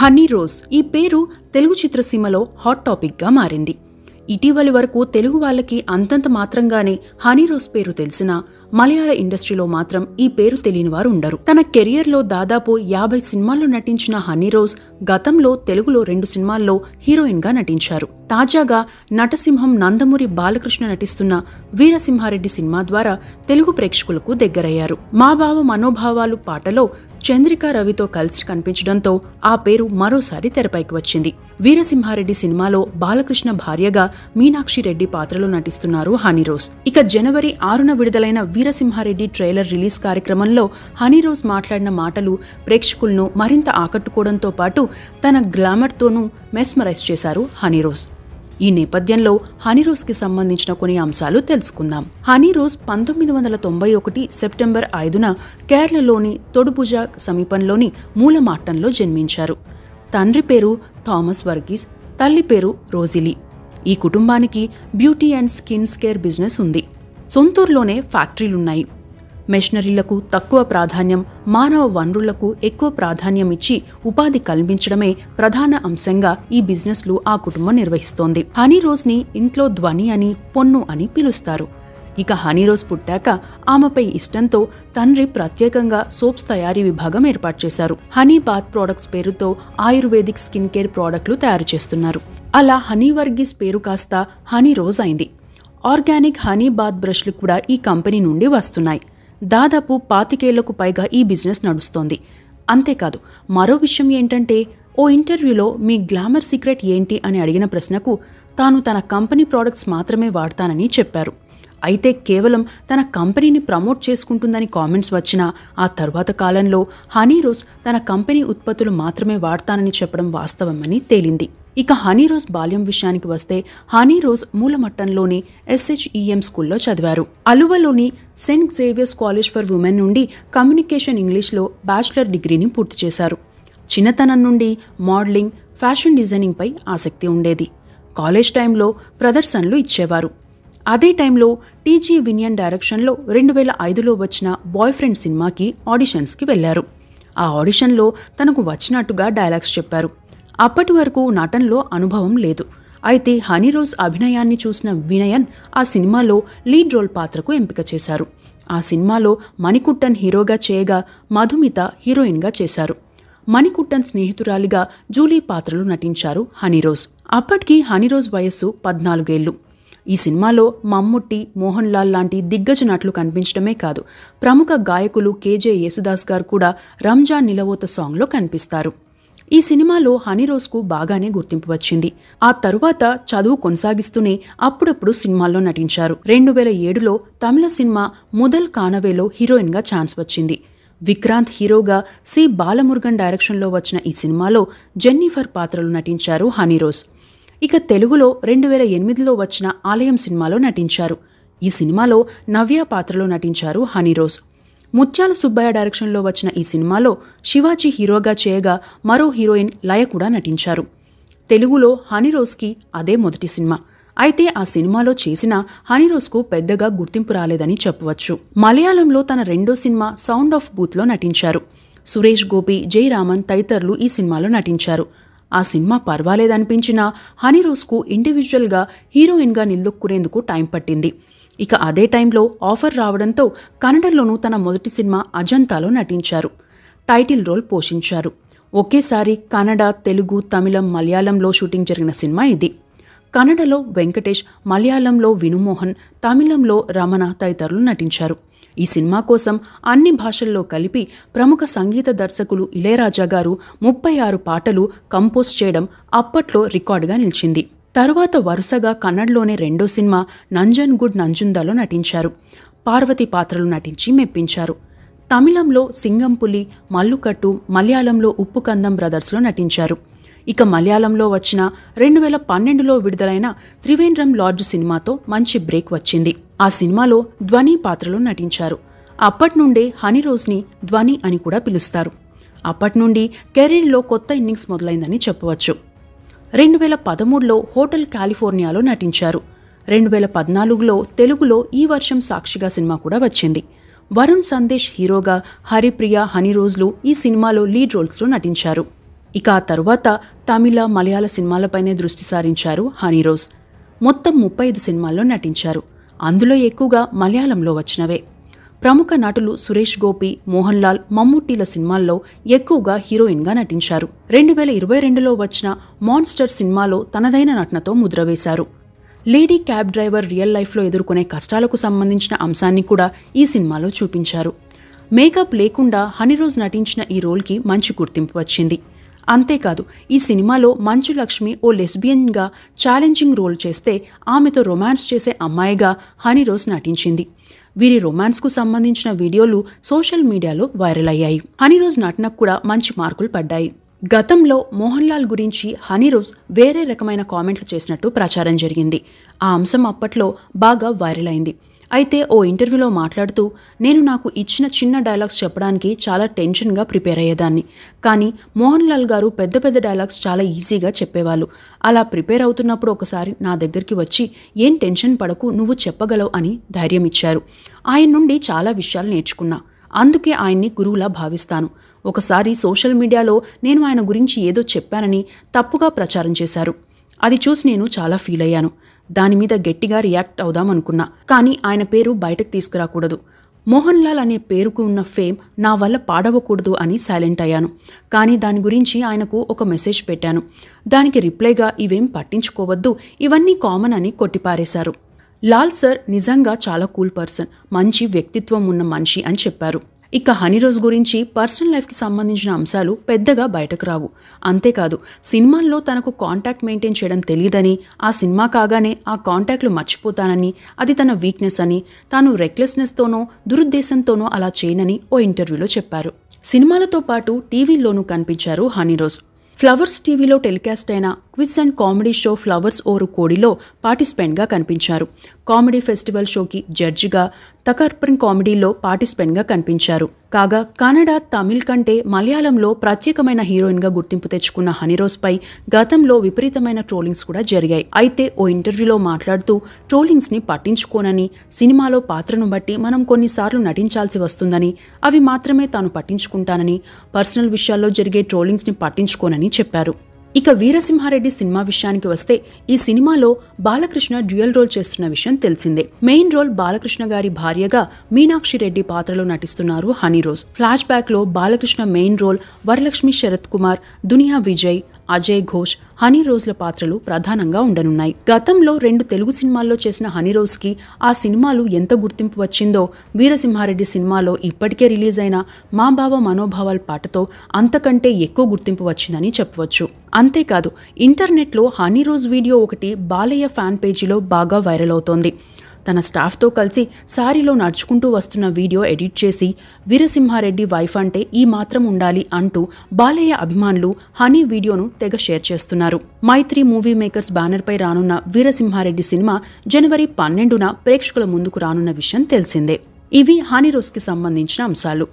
honey rose ఈ పేరు తెలుగు చిత్రసీమలో హాట్ టాపిక్గా మారింది ఇటీవలి వరకు తెలుగు వాళ్ళకి అంతంత మాత్రంగానే హనీ రోజ్ పేరు తెలిసినా మలయాళ ఇండస్ట్రీలో మాత్రం ఈ పేరు తెలియని వారు ఉండరు తన కెరియర్ లో దాదాపు యాభై సినిమాల్లో నటించిన హనీ రోజ్ గతంలో తెలుగులో రెండు సినిమాల్లో హీరోయిన్ గా నటించారు తాజాగా నటసింహం నందమూరి బాలకృష్ణ నటిస్తున్న వీరసింహారెడ్డి సినిమా ద్వారా తెలుగు ప్రేక్షకులకు దగ్గరయ్యారు మా బావ మనోభావాలు పాటలో చంద్రిక రవితో కలిసి కనిపించడంతో ఆ పేరు మరోసారి తెరపైకి వచ్చింది వీరసింహారెడ్డి సినిమాలో బాలకృష్ణ భార్యగా మీనాక్షి రెడ్డి పాత్రలో నటిస్తున్నారు హనీరోజ్ ఇక జనవరి ఆరున విడుదలైన వీరసింహారెడ్డి ట్రైలర్ రిలీజ్ కార్యక్రమంలో హనీరోజ్ మాట్లాడిన మాటలు ప్రేక్షకులను మరింత ఆకట్టుకోవడంతో పాటు తన గ్లామర్తోనూ మెస్మరైజ్ చేశారు హనీరోజ్ ఈ నేపథ్యంలో హనీరోస్కి సంబంధించిన కొన్ని అంశాలు తెలుసుకుందాం హనీరోజ్ పంతొమ్మిది వందల తొంభై ఒకటి సెప్టెంబర్ ఐదున కేరళలోని తొడుపుజ సమీపంలోని మూలమాట్టంలో జన్మించారు తండ్రి పేరు థామస్ వర్గీస్ తల్లి పేరు రోజిలీ ఈ కుటుంబానికి beauty and skin care business ఉంది సొంతూరులోనే ఫ్యాక్టరీలున్నాయి మెషనరీలకు తక్కువ ప్రాధాన్యం మానవ వనరులకు ఎక్కువ ప్రాధాన్యం ఇచ్చి ఉపాధి కల్పించడమే ప్రధాన అంశంగా ఈ బిజినెస్లు ఆ కుటుంబం నిర్వహిస్తోంది హనీ రోజ్ని ఇంట్లో ధ్వని అని పొన్ను అని పిలుస్తారు ఇక హనీ రోజ్ పుట్టాక ఆమెపై ఇష్టంతో తండ్రి ప్రత్యేకంగా సోప్స్ తయారీ విభాగం ఏర్పాటు చేశారు హనీ బాత్ ప్రోడక్ట్స్ పేరుతో ఆయుర్వేదిక్ స్కిన్ కేర్ ప్రోడక్ట్లు తయారు చేస్తున్నారు అలా హనీ వర్గీస్ పేరు కాస్త హనీ రోజ్ అయింది ఆర్గానిక్ హనీ బాత్ బ్రష్లు కూడా ఈ కంపెనీ నుండి వస్తున్నాయి దాదాపు పాతికేళ్లకు పైగా ఈ బిజినెస్ నడుస్తోంది అంతేకాదు మరో విషయం ఏంటంటే ఓ ఇంటర్వ్యూలో మీ గ్లామర్ సీక్రెట్ ఏంటి అని అడిగిన ప్రశ్నకు తాను తన కంపెనీ ప్రోడక్ట్స్ మాత్రమే వాడతానని చెప్పారు అయితే కేవలం తన కంపెనీని ప్రమోట్ చేసుకుంటుందని కామెంట్స్ వచ్చినా ఆ తర్వాత కాలంలో హనీ రోజ్ తన కంపెనీ ఉత్పత్తులు మాత్రమే వాడతానని చెప్పడం వాస్తవమని తేలింది ఇక హనీరోజ్ బాల్యం విషయానికి వస్తే హనీ రోజ్ మూలమట్టంలోని ఎస్హెచ్ఈఎం స్కూల్లో చదివారు అలువలోని Saint Xavier's College for Women నుండి కమ్యూనికేషన్ ఇంగ్లీష్లో బ్యాచిలర్ డిగ్రీని పూర్తి చేశారు చిన్నతనం నుండి మోడలింగ్ ఫ్యాషన్ డిజైనింగ్పై ఆసక్తి ఉండేది కాలేజ్ టైంలో ప్రదర్శనలు ఇచ్చేవారు అదే టైంలో టీజీ వినియన్ డైరెక్షన్లో రెండు వేల ఐదులో వచ్చిన బాయ్ ఫ్రెండ్ సినిమాకి ఆడిషన్స్కి వెళ్లారు ఆ ఆడిషన్లో తనకు వచ్చినట్టుగా డైలాగ్స్ చెప్పారు అప్పటి వరకు నటనలో అనుభవం లేదు అయితే హనీరోజ్ అభినయాన్ని చూసిన వినయన్ ఆ సినిమాలో లీడ్ రోల్ పాత్రకు ఎంపిక చేశారు ఆ సినిమాలో మణికుట్టన్ హీరోగా చేయగా మధుమిత హీరోయిన్గా చేశారు మణికుట్టన్ స్నేహితురాలిగా జూలీ పాత్రలు నటించారు హనీరోజ్ అప్పటికి హనీరోజ్ వయస్సు పద్నాలుగేళ్లు ఈ సినిమాలో మమ్ముట్టి మోహన్ లాల్ లాంటి దిగ్గజ నటులు కనిపించడమే కాదు ప్రముఖ గాయకులు కేజే యేసుదాస్ గారు కూడా రంజాన్ నిలవోత సాంగ్లో కనిపిస్తారు ఈ సినిమాలో హనీరోజ్కు బాగానే గుర్తింపు వచ్చింది ఆ తరువాత చదువు కొనసాగిస్తూనే అప్పుడప్పుడు సినిమాల్లో నటించారు రెండు వేల ఏడులో తమిళ సినిమా ముదల్ కానవేలో హీరోయిన్గా ఛాన్స్ వచ్చింది విక్రాంత్ హీరోగా సి బాలమురుగన్ డైరెక్షన్లో వచ్చిన ఈ సినిమాలో జెన్నిఫర్ పాత్రలు నటించారు హనీరోజ్ ఇక తెలుగులో రెండు వేల ఎనిమిదిలో వచ్చిన ఆలయం సినిమాలో నటించారు ఈ సినిమాలో నవ్య పాత్రలో నటించారు హనీరోజ్ ముత్యాల సుబ్బయ్య డైరెక్షన్లో వచ్చిన ఈ సినిమాలో శివాజీ హీరోగా చేయగా మరో హీరోయిన్ లయ కూడా నటించారు తెలుగులో హనీరోస్కి అదే మొదటి సినిమా అయితే ఆ సినిమాలో చేసిన హనీరోస్కు పెద్దగా గుర్తింపు రాలేదని చెప్పవచ్చు మలయాళంలో తన రెండో సినిమా సౌండ్ ఆఫ్ బూత్లో నటించారు సురేష్ గోపి జయరామన్ తదితరులు ఈ సినిమాలో నటించారు ఆ సినిమా పర్వాలేదనిపించినా హనీరోస్కు ఇండివిజువల్గా హీరోయిన్గా నిలదొక్కునేందుకు టైం పట్టింది ఇక అదే టైంలో ఆఫర్ రావడంతో కన్నడలోనూ తన మొదటి సినిమా అజంతాలో నటించారు టైటిల్ రోల్ పోషించారు ఒకేసారి కన్నడ తెలుగు తమిళం మలయాళంలో షూటింగ్ జరిగిన సినిమా ఇది కన్నడలో వెంకటేష్ మలయాళంలో వినుమోహన్ తమిళంలో రమణ తదితరులు నటించారు ఈ సినిమా కోసం అన్ని భాషల్లో కలిపి ప్రముఖ సంగీత దర్శకులు ఇళయరాజా గారు ముప్పై ఆరు పాటలు కంపోజ్ చేయడం అప్పట్లో రికార్డుగా నిలిచింది తరువాత వరుసగా కన్నడలోని రెండో సినిమా నంజన్ గుడ్ నంజుందాలో నటించారు పార్వతి పాత్రలు నటించి మెప్పించారు తమిళంలో సింగంపులి మల్లుకట్టు మలయాళంలో ఉప్పు కందం బ్రదర్స్లో నటించారు ఇక మలయాళంలో వచ్చిన రెండు వేల పన్నెండులో విడుదలైన త్రివేంద్రం లార్డ్ సినిమాతో మంచి బ్రేక్ వచ్చింది ఆ సినిమాలో ధ్వని పాత్రలో నటించారు అప్పటి నుండే హనీ రోజ్ని ధ్వని అని కూడా పిలుస్తారు అప్పటి నుండి కెరీర్లో కొత్త ఇన్నింగ్స్ మొదలైందని చెప్పవచ్చు రెండు వేల పదమూడులో హోటల్ కాలిఫోర్నియాలో నటించారు రెండు వేల పద్నాలుగులో తెలుగులో ఈ వర్షం సాక్షిగా సినిమా కూడా వచ్చింది వరుణ్ సందేశ్ హీరోగా హరిప్రియ హనీరోజ్లు ఈ సినిమాలో లీడ్ రోల్స్లో నటించారు ఇక ఆ తరువాత తమిళ మలయాళ సినిమాలపైనే దృష్టి సారించారు హనీరోజ్ మొత్తం ముప్పై ఐదు సినిమాల్లో నటించారు అందులో ఎక్కువగా మలయాళంలో వచ్చినవే ప్రముఖ నటులు సురేష్ గోపి మోహన్ లాల్ మమ్మూటీల సినిమాల్లో ఎక్కువగా హీరోయిన్గా నటించారు రెండు వేల ఇరవై రెండులో వచ్చిన మాన్స్టర్ సినిమాలో తనదైన నటనతో ముద్రవేశారు లేడీ క్యాబ్ డ్రైవర్ రియల్ లైఫ్లో ఎదుర్కొనే కష్టాలకు సంబంధించిన అంశాన్ని కూడా ఈ సినిమాలో చూపించారు మేకప్ లేకుండా హనీరోజ్ నటించిన ఈ రోల్కి మంచి గుర్తింపు వచ్చింది అంతేకాదు ఈ సినిమాలో మంచు లక్ష్మి ఓ లెస్బియన్గా ఛాలెంజింగ్ రోల్ చేస్తే ఆమెతో రొమాన్స్ చేసే అమ్మాయిగా హనీరోజ్ నటించింది వీరి రొమాన్స్కు సంబంధించిన వీడియోలు సోషల్ మీడియాలో వైరల్ అయ్యాయి హనీరోజ్ నటనకు కూడా మంచి మార్కులు పడ్డాయి గతంలో మోహన్ లాల్ గురించి హనీరోజ్ వేరే రకమైన కామెంట్లు చేసినట్టు ప్రచారం జరిగింది ఆ అంశం అప్పట్లో బాగా వైరల్ అయింది అయితే ఓ ఇంటర్వ్యూలో మాట్లాడుతూ నేను నాకు ఇచ్చిన చిన్న డైలాగ్స్ చెప్పడానికి చాలా టెన్షన్గా ప్రిపేర్ అయ్యేదాన్ని కానీ మోహన్ లాల్ గారు పెద్ద పెద్ద డైలాగ్స్ చాలా ఈజీగా చెప్పేవాళ్ళు అలా ప్రిపేర్ అవుతున్నప్పుడు ఒకసారి నా దగ్గరికి వచ్చి ఏం టెన్షన్ పడకు నువ్వు చెప్పగలవు అని ధైర్యం ఇచ్చారు ఆయన నుండి చాలా విషయాలు నేర్చుకున్నా అందుకే ఆయన్ని గురువులా భావిస్తాను ఒకసారి సోషల్ మీడియాలో నేను ఆయన గురించి ఏదో చెప్పానని తప్పుగా ప్రచారం చేశారు అది చూసి నేను చాలా ఫీల్ అయ్యాను దానిమీద గట్టిగా రియాక్ట్ అవుదాం అనుకున్నా కానీ ఆయన పేరు బయటకు తీసుకురాకూడదు మోహన్ లాల్ అనే పేరుకు ఉన్న ఫేమ్ నా వల్ల పాడవకూడదు అని సైలెంట్ అయ్యాను కానీ దాని గురించి ఆయనకు ఒక మెసేజ్ పెట్టాను దానికి రిప్లైగా ఇవేం పట్టించుకోవద్దు ఇవన్నీ కామన్ అని కొట్టిపారేశారు లాల్ సర్ నిజంగా చాలా కూల్ పర్సన్ మంచి వ్యక్తిత్వం ఉన్న మనిషి అని చెప్పారు ఇక హనీ రోజ్ గురించి పర్సనల్ లైఫ్కి సంబంధించిన అంశాలు పెద్దగా బయటకు రావు అంతేకాదు సినిమాల్లో తనకు కాంటాక్ట్ మెయింటైన్ చేయడం తెలియదని ఆ సినిమా కాగానే ఆ కాంటాక్ట్లు మర్చిపోతానని అది తన వీక్నెస్ అని తాను రెక్లెస్నెస్తోనో దురుద్దేశంతోనో అలా చేయనని ఓ ఇంటర్వ్యూలో చెప్పారు సినిమాలతో పాటు టీవీల్లోనూ కనిపించారు హనీ రోజ్ ఫ్లవర్స్ టీవీలో టెలికాస్ట్ అయిన quiz and comedy show Flowers Oru కోడిలో పార్టిసిపెంట్గా కనిపించారు కామెడీ ఫెస్టివల్ షోకి జడ్జిగా తకర్పన్ కామెడీలో పార్టిసిపెంట్గా కనిపించారు కాగా కన్నడ తమిళ్ కంటే మలయాళంలో ప్రత్యేకమైన హీరోయిన్గా గుర్తింపు తెచ్చుకున్న పై గతంలో విపరీతమైన ట్రోలింగ్స్ కూడా జరిగాయి అయితే ఓ ఇంటర్వ్యూలో మాట్లాడుతూ ట్రోలింగ్స్ని పట్టించుకోనని సినిమాలో పాత్రను బట్టి మనం కొన్నిసార్లు నటించాల్సి వస్తుందని అవి మాత్రమే తాను పట్టించుకుంటానని పర్సనల్ విషయాల్లో జరిగే ట్రోలింగ్స్ని పట్టించుకోనని చెప్పారు ఇక వీరసింహారెడ్డి సినిమా విషయానికి వస్తే ఈ సినిమాలో బాలకృష్ణ డ్యూయల్ రోల్ చేస్తున్న విషయం తెలిసిందే మెయిన్ రోల్ బాలకృష్ణ గారి భార్యగా మీనాక్షి రెడ్డి పాత్రలో నటిస్తున్నారు హనీ రోజ్ ఫ్లాష్ బ్యాక్ లో Balakrishna main role Varalakshmi Sarath Kumar Duniya Vijay Ajay Ghosh Honey రోజ్ల పాత్రలు ప్రధానంగా ఉండనున్నాయి గతంలో రెండు తెలుగు సినిమాల్లో చేసిన హనీ రోజ్ కి ఆ సినిమాలు ఎంత గుర్తింపు వచ్చిందో వీరసింహారెడ్డి సినిమాలో ఇప్పటికే రిలీజ్ అయిన మా బావ మనోభావాల పాటతో అంతకంటే ఎక్కువ గుర్తింపు వచ్చిందని చెప్పవచ్చు అంతేకాదు ఇంటర్నెట్లో హనీ రోజ్ వీడియో ఒకటి బాలయ్య ఫ్యాన్ పేజీలో బాగా వైరల్ అవుతోంది తన స్టాఫ్తో కలిసి సారీలో నడుచుకుంటూ వస్తున్న వీడియో ఎడిట్ చేసి వీరసింహారెడ్డి వైఫ్ అంటే ఈ మాత్రం ఉండాలి అంటూ బాలయ్య అభిమానులు హనీ వీడియోను తెగ షేర్ చేస్తున్నారు మైత్రి మూవీ మేకర్స్ బ్యానర్పై రానున్న వీరసింహారెడ్డి సినిమా జనవరి పన్నెండున ప్రేక్షకుల ముందుకు రానున్న విషయం తెలిసిందే ఇవి హనీ రోజ్కి సంబంధించిన అంశాలు